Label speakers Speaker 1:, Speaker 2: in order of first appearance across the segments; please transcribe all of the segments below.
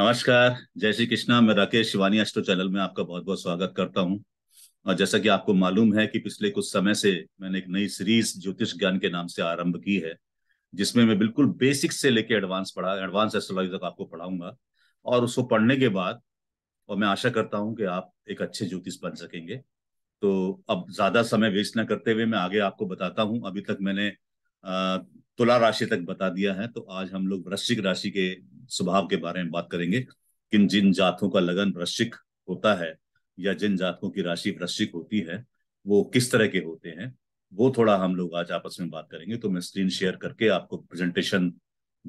Speaker 1: नमस्कार जय श्री कृष्णा मैं राकेश शिवानी अस्टो चैनल में आपका बहुत बहुत स्वागत करता हूं और जैसा कि आपको मालूम है कि पिछले कुछ समय से मैंने एक नई सीरीज ज्योतिष ज्ञान के नाम से आरंभ की है जिसमें मैं बिल्कुल बेसिक से लेके एडवांस पढ़ा एडवांस एस्ट्रोलॉजी तक आपको पढ़ाऊंगा और उसको पढ़ने के बाद और मैं आशा करता हूँ कि आप एक अच्छे ज्योतिष बन सकेंगे तो अब ज्यादा समय वेस्ट ना करते हुए मैं आगे आपको बताता हूँ अभी तक मैंने तुला राशि तक बता दिया है तो आज हम लोग वृश्चिक राशि के स्वभाव के बारे में बात करेंगे किन जिन जातों का लगन वृश्चिक होता है या जिन जातकों की राशि वृश्चिक होती है वो किस तरह के होते हैं वो थोड़ा हम लोग आज आपस में बात करेंगे तो मैं स्क्रीन शेयर करके आपको प्रेजेंटेशन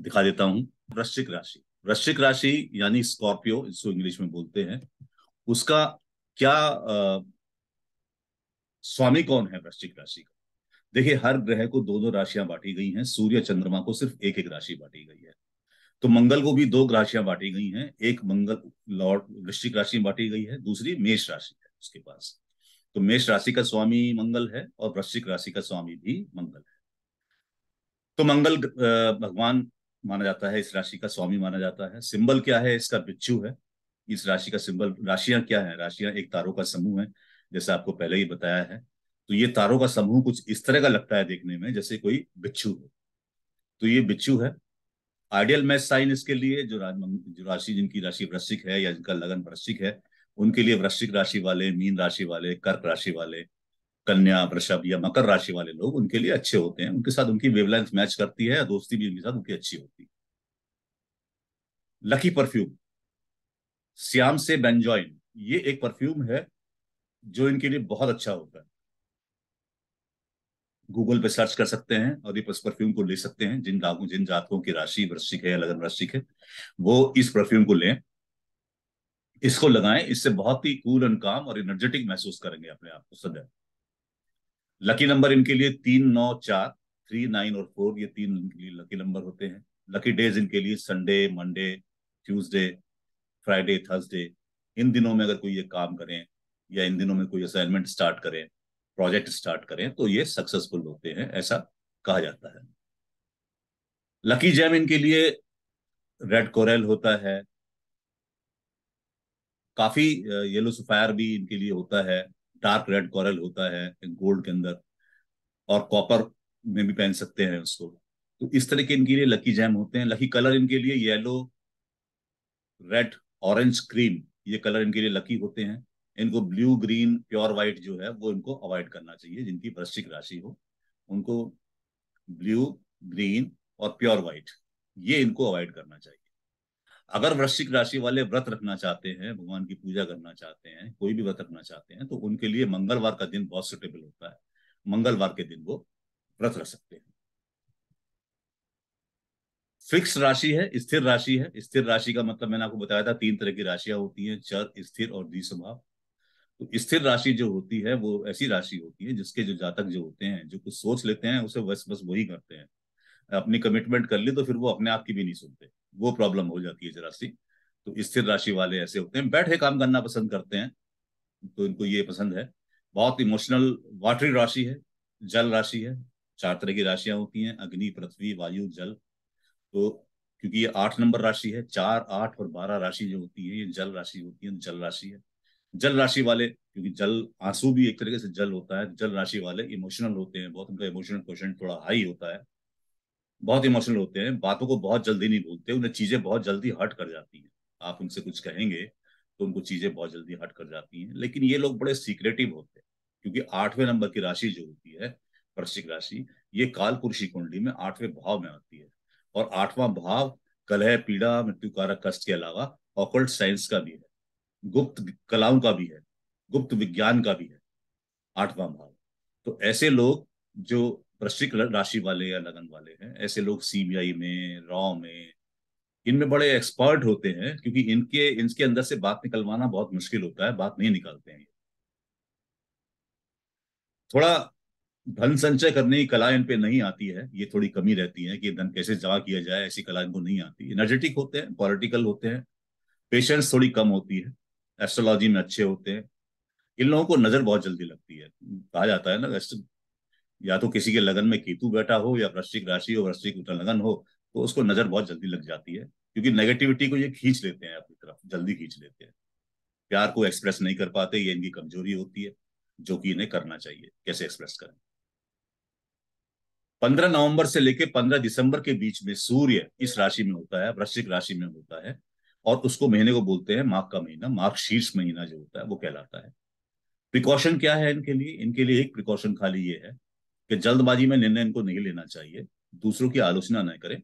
Speaker 1: दिखा देता हूं वृश्चिक राशि वृश्चिक राशि यानी स्कॉर्पियो जिसको इंग्लिश में बोलते हैं उसका क्या आ, स्वामी कौन है वृश्चिक राशि का देखिए हर ग्रह को दो दो राशियां बांटी गई हैं सूर्य चंद्रमा को सिर्फ एक एक राशि बांटी गई है तो मंगल को भी दो राशियां बांटी गई हैं एक मंगल लॉर्ड वृश्चिक राशि में बांटी गई है दूसरी मेष राशि है उसके पास तो मेष राशि का स्वामी मंगल है और वृश्चिक राशि का स्वामी भी मंगल है तो मंगल भगवान माना जाता है इस राशि का स्वामी माना जाता है सिंबल क्या है इसका बिच्छू है इस राशि का सिंबल राशियां क्या है राशियां एक तारों का समूह है जैसा आपको पहले ही बताया है तो ये तारों का समूह कुछ इस तरह का लगता है देखने में जैसे कोई बिच्छू हो तो ये बिच्छू है आइडियल मैच साइन इसके लिए जो जो राशि जिनकी राशि वृश्चिक है या जिनका लगन वृश्चिक है उनके लिए वृश्चिक राशि वाले मीन राशि वाले कर्क राशि वाले कन्या वृषभ या मकर राशि वाले लोग उनके लिए अच्छे होते हैं उनके साथ उनकी वेवलेंथ मैच करती है दोस्ती भी उनके साथ उनकी अच्छी होती है लकी परफ्यूम श्याम से बेंजॉइन ये एक परफ्यूम है जो इनके लिए बहुत अच्छा होता है गूगल पे सर्च कर सकते हैं और ये परफ्यूम को ले सकते हैं जिन लागू जिन जातकों की राशि वृश्चिक है लगन वृश्चिक है वो इस परफ्यूम को लें इसको लगाएं इससे बहुत ही कूल एंड काम और एनर्जेटिक महसूस करेंगे अपने आप को सदैव लकी नंबर इनके लिए तीन नौ चार थ्री नाइन और फोर ये तीन इनके लिए लकी नंबर होते हैं लकी डेज इनके लिए Sunday Monday Tuesday Friday Thursday इन दिनों में अगर कोई ये काम करें या इन दिनों में कोई असाइनमेंट स्टार्ट करें प्रोजेक्ट स्टार्ट करें तो ये सक्सेसफुल होते हैं ऐसा कहा जाता है लकी जैम इनके लिए रेड कोरल होता है काफी येलो सफायर भी इनके लिए होता है डार्क रेड कोरल होता है गोल्ड के अंदर और कॉपर में भी पहन सकते हैं उसको तो इस तरह के इनके लिए लकी जैम होते हैं लकी कलर इनके लिए येलो रेड ऑरेंज क्रीम ये कलर इनके लिए लकी होते हैं इनको ब्लू ग्रीन प्योर वाइट जो है वो इनको अवॉइड करना चाहिए जिनकी वृश्चिक राशि हो उनको ब्लू ग्रीन और प्योर वाइट ये इनको अवॉइड करना चाहिए अगर वृश्चिक राशि वाले व्रत रखना चाहते हैं भगवान की पूजा करना चाहते हैं कोई भी व्रत रखना चाहते हैं तो उनके लिए मंगलवार का दिन बहुत सुटेबल होता है मंगलवार के दिन वो व्रत रख सकते हैं फिक्स राशि है स्थिर राशि है स्थिर राशि का मतलब मैंने आपको बताया था तीन तरह की राशियां होती हैं चर स्थिर और द्विस्वभाव तो स्थिर राशि जो होती है वो ऐसी राशि होती है जिसके जो जातक जो होते हैं जो कुछ सोच लेते हैं उसे बस बस वही करते हैं अपनी कमिटमेंट कर ली तो फिर वो अपने आप की भी नहीं सुनते वो प्रॉब्लम हो जाती है जरा सी तो स्थिर राशि वाले ऐसे होते हैं बैठे काम करना पसंद करते हैं तो इनको ये पसंद है बहुत इमोशनल वाटरी राशि है जल राशि है चार तरह की राशियां होती हैं अग्नि पृथ्वी वायु जल तो क्योंकि ये आठ नंबर राशि है चार आठ और बारह राशि जो होती है ये जल राशि होती है जल राशि है जल राशि वाले क्योंकि जल आंसू भी एक तरीके से जल होता है जल राशि वाले इमोशनल होते हैं बहुत उनका इमोशनल क्वेश्चन थोड़ा हाई होता है बहुत इमोशनल होते हैं बातों को बहुत जल्दी नहीं भूलते उन्हें चीजें बहुत जल्दी हट कर जाती हैं आप उनसे कुछ कहेंगे तो उनको चीजें बहुत जल्दी हट कर जाती हैं लेकिन ये लोग बड़े सीक्रेटिव होते हैं क्योंकि आठवें नंबर की राशि जो होती है वृश्चिक राशि ये काल पुरुषी कुंडली में आठवें भाव में आती है और आठवां भाव कलह पीड़ा मृत्यु कारक कष्ट के अलावा ऑकल्ट साइंस का भी है गुप्त कलाओं का भी है गुप्त विज्ञान का भी है आठवां भाव तो ऐसे लोग जो वृश्चिक राशि वाले या लगन वाले हैं ऐसे लोग सीबीआई में रॉ में इनमें बड़े एक्सपर्ट होते हैं क्योंकि इनके इनके अंदर से बात निकलवाना बहुत मुश्किल होता है बात नहीं निकालते हैं थोड़ा धन संचय करने की कला इन पे नहीं आती है ये थोड़ी कमी रहती है कि धन कैसे जमा किया जाए ऐसी कला इनको नहीं आती एनर्जेटिक होते हैं पॉलिटिकल होते हैं पेशेंस थोड़ी कम होती है एस्ट्रोलॉजी में अच्छे होते हैं इन लोगों को नजर बहुत जल्दी लगती है कहा जाता है ना या तो किसी के लगन में केतु बैठा हो या वृश्चिक राशि हो वृश्चिक लगन हो तो उसको नजर बहुत जल्दी लग जाती है क्योंकि नेगेटिविटी को ये खींच लेते हैं अपनी तरफ जल्दी खींच लेते हैं प्यार को एक्सप्रेस नहीं कर पाते ये इनकी कमजोरी होती है जो कि इन्हें करना चाहिए कैसे एक्सप्रेस करें पंद्रह नवंबर से लेकर पंद्रह दिसंबर के बीच में सूर्य इस राशि में होता है वृश्चिक राशि में होता है और उसको महीने को बोलते हैं माघ का महीना माघ शीर्ष महीना जो होता है वो कहलाता है प्रिकॉशन क्या है इनके लिए इनके लिए एक प्रिकॉशन खाली ये है कि जल्दबाजी में निर्णय इनको नहीं लेना चाहिए दूसरों की आलोचना न करें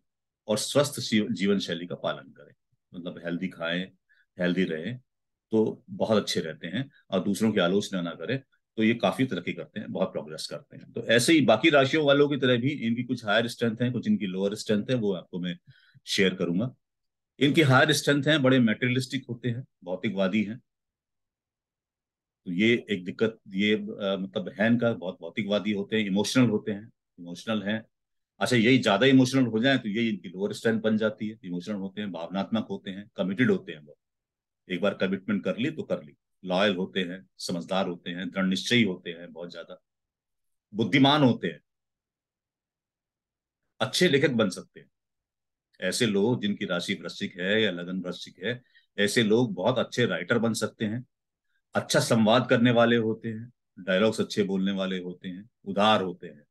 Speaker 1: और स्वस्थ जीवन शैली का पालन करें मतलब हेल्दी खाएं हेल्दी रहें तो बहुत अच्छे रहते हैं और दूसरों की आलोचना ना करें तो ये काफी तरक्की करते हैं बहुत प्रोग्रेस करते हैं तो ऐसे ही बाकी राशियों वालों की तरह भी इनकी कुछ हायर स्ट्रेंथ है कुछ इनकी लोअर स्ट्रेंथ है वो आपको मैं शेयर करूंगा इनकी हायर स्ट्रेंथ है बड़े मेटेरियलिस्टिक होते हैं भौतिकवादी हैं तो ये एक दिक्कत ये मतलब हैन का बहुत भौतिकवादी होते हैं इमोशनल होते हैं इमोशनल हैं अच्छा यही ज्यादा इमोशनल हो जाए तो यही इनकी लोअर स्ट्रेंथ बन जाती है इमोशनल होते हैं भावनात्मक होते हैं कमिटेड होते हैं वो एक बार कमिटमेंट कर ली तो कर ली लॉयल होते हैं समझदार होते हैं दृढ़ निश्चयी होते हैं बहुत ज्यादा बुद्धिमान होते हैं अच्छे लेखक बन सकते हैं ऐसे लोग जिनकी राशि वृश्चिक है या लगन वृश्चिक है ऐसे लोग बहुत अच्छे राइटर बन सकते हैं अच्छा संवाद करने वाले होते हैं डायलॉग्स अच्छे बोलने वाले होते हैं उदार होते हैं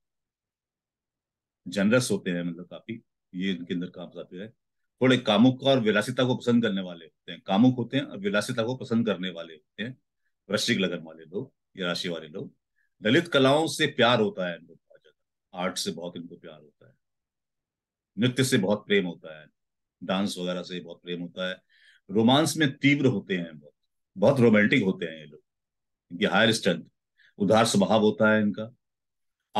Speaker 1: जनरस होते हैं मतलब काफी ये इनके अंदर कामयाबी है थोड़े कामुक और विलासिता को पसंद करने वाले होते हैं कामुक होते हैं और विलासिता को पसंद करने वाले होते हैं वृश्चिक लगन वाले लोग या राशि वाले लोग दलित कलाओं से प्यार होता है इनको बहुत ज्यादा आर्ट से बहुत इनको प्यार होता है नृत्य से बहुत प्रेम होता है डांस वगैरह से बहुत प्रेम होता है रोमांस में तीव्र होते हैं बहुत बहुत रोमांटिक होते हैं ये लोग इनकी हायर स्ट्रेंथ उदार स्वभाव होता है इनका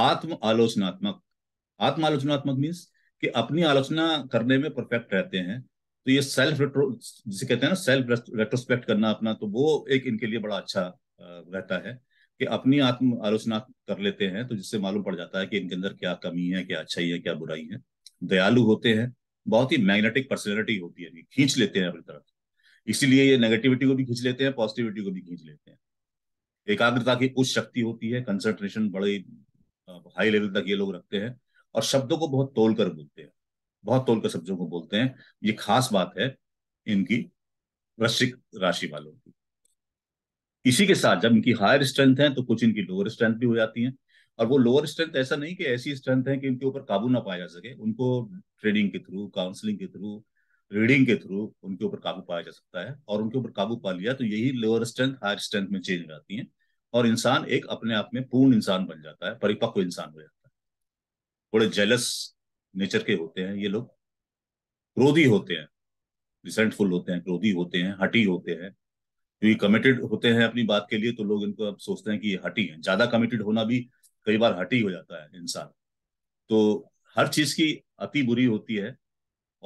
Speaker 1: आत्म आलोचनात्मक आत्म आलोचनात्मक मीन्स कि अपनी आलोचना करने में परफेक्ट रहते हैं तो ये सेल्फ रेट्रो जिसे कहते हैं ना सेल्फ रेट्रोस्पेक्ट करना अपना तो वो एक इनके लिए बड़ा अच्छा रहता है कि अपनी आत्म आलोचना कर लेते हैं तो जिससे मालूम पड़ जाता है कि इनके अंदर क्या कमी है क्या अच्छाई है क्या बुराई है दयालु होते हैं बहुत ही मैग्नेटिक पर्सनैलिटी होती है खींच लेते हैं अपनी तरफ इसीलिए ये नेगेटिविटी को भी खींच लेते हैं पॉजिटिविटी को भी खींच लेते हैं एकाग्रता की उच्च शक्ति होती है कंसंट्रेशन बड़े हाई लेवल तक ये लोग रखते हैं और शब्दों को बहुत तोल कर बोलते हैं बहुत तोल कर शब्दों को बोलते हैं ये खास बात है इनकी वृश्चिक राशि वालों की इसी के साथ जब इनकी हायर स्ट्रेंथ है तो कुछ इनकी लोअर स्ट्रेंथ भी हो जाती है और वो लोअर स्ट्रेंथ ऐसा नहीं कि ऐसी स्ट्रेंथ है कि उनके ऊपर काबू ना पाया जा सके उनको ट्रेनिंग के थ्रू काउंसलिंग के थ्रू रीडिंग के थ्रू उनके ऊपर काबू पाया जा सकता है और उनके ऊपर काबू पा लिया तो यही लोअर स्ट्रेंथ हायर स्ट्रेंथ में चेंज हो जाती है और इंसान एक अपने आप में पूर्ण इंसान बन जाता है परिपक्व इंसान हो जाता है थोड़े जेलस नेचर के होते हैं ये लोग क्रोधी होते हैं रिसेंटफुल होते हैं क्रोधी होते हैं हटी होते हैं क्योंकि कमिटेड होते हैं अपनी बात के लिए तो लोग इनको अब सोचते हैं कि ये हटी हैं ज्यादा कमिटेड होना भी कई बार हटी हो जाता है इंसान तो हर चीज की अति बुरी होती है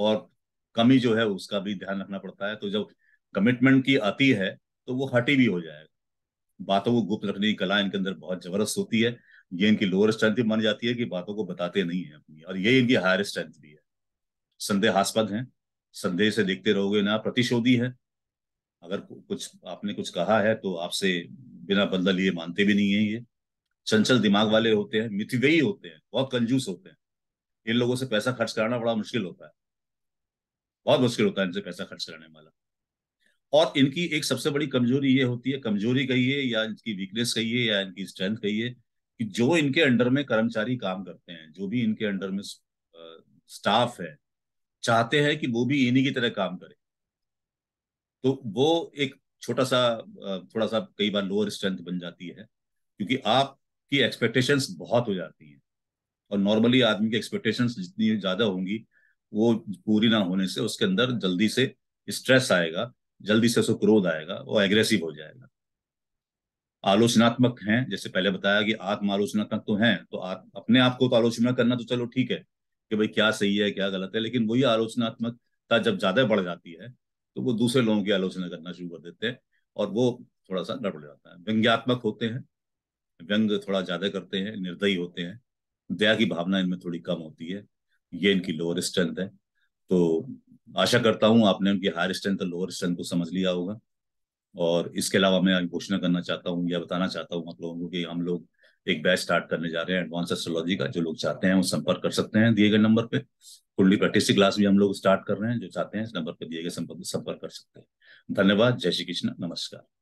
Speaker 1: और कमी जो है उसका भी ध्यान रखना पड़ता है तो जब कमिटमेंट की अति है तो वो हटी भी हो जाएगा बातों को गुप्त रखने की कला इनके अंदर बहुत जबरदस्त होती है ये इनकी लोअर स्ट्रेंथ मानी जाती है कि बातों को बताते नहीं है अपनी और ये इनकी हायर स्ट्रेंथ भी है संदेहास्पद है संदेह से देखते रहोगे ना प्रतिशोधी है अगर कुछ आपने कुछ कहा है तो आपसे बिना बदला लिए मानते भी नहीं है ये चंचल दिमाग वाले होते हैं मिथिवेयी होते हैं बहुत कंजूस होते हैं इन लोगों से पैसा खर्च कराना बड़ा मुश्किल होता है बहुत मुश्किल होता है इनसे पैसा खर्च कराने वाला और इनकी एक सबसे बड़ी कमजोरी ये होती है कमजोरी कहिए या इनकी वीकनेस कहिए या इनकी स्ट्रेंथ कहिए कि जो इनके अंडर में कर्मचारी काम करते हैं जो भी इनके अंडर में स्टाफ है चाहते हैं कि वो भी इन्हीं की तरह काम करे तो वो एक छोटा सा थोड़ा सा कई बार लोअर स्ट्रेंथ बन जाती है क्योंकि आप की एक्सपेक्टेशंस बहुत हो जाती हैं और नॉर्मली आदमी की एक्सपेक्टेशंस जितनी ज्यादा होंगी वो पूरी ना होने से उसके अंदर जल्दी से स्ट्रेस आएगा जल्दी से उसको क्रोध आएगा वो एग्रेसिव हो जाएगा आलोचनात्मक हैं जैसे पहले बताया कि आत्म आलोचनात्मक तो हैं तो आ, अपने आप को तो आलोचना करना तो चलो ठीक है कि भाई क्या सही है क्या गलत है लेकिन वही आलोचनात्मकता जब ज्यादा बढ़ जाती है तो वो दूसरे लोगों की आलोचना करना शुरू कर देते हैं और वो थोड़ा सा गड़बड़ जाता है व्यंग्यात्मक होते हैं व्यंग थोड़ा ज्यादा करते हैं निर्दयी होते हैं दया की भावना इनमें थोड़ी कम होती है ये इनकी लोअर स्ट्रेंथ है तो आशा करता हूँ आपने उनकी हायर स्ट्रेंथ और लोअर स्ट्रेंथ को समझ लिया होगा और इसके अलावा मैं घोषणा करना चाहता हूँ या बताना चाहता हूँ आप लोगों को कि हम लोग एक बैच स्टार्ट करने जा रहे हैं एडवांस एस्ट्रोलॉजी का जो लोग चाहते हैं वो संपर्क कर सकते हैं दिए गए नंबर पे फुल्ली प्रैक्टिस की क्लास भी हम लोग स्टार्ट कर रहे हैं जो चाहते हैं इस नंबर पर दिए गए संपर्क संपर्क कर सकते हैं धन्यवाद जय श्री कृष्ण नमस्कार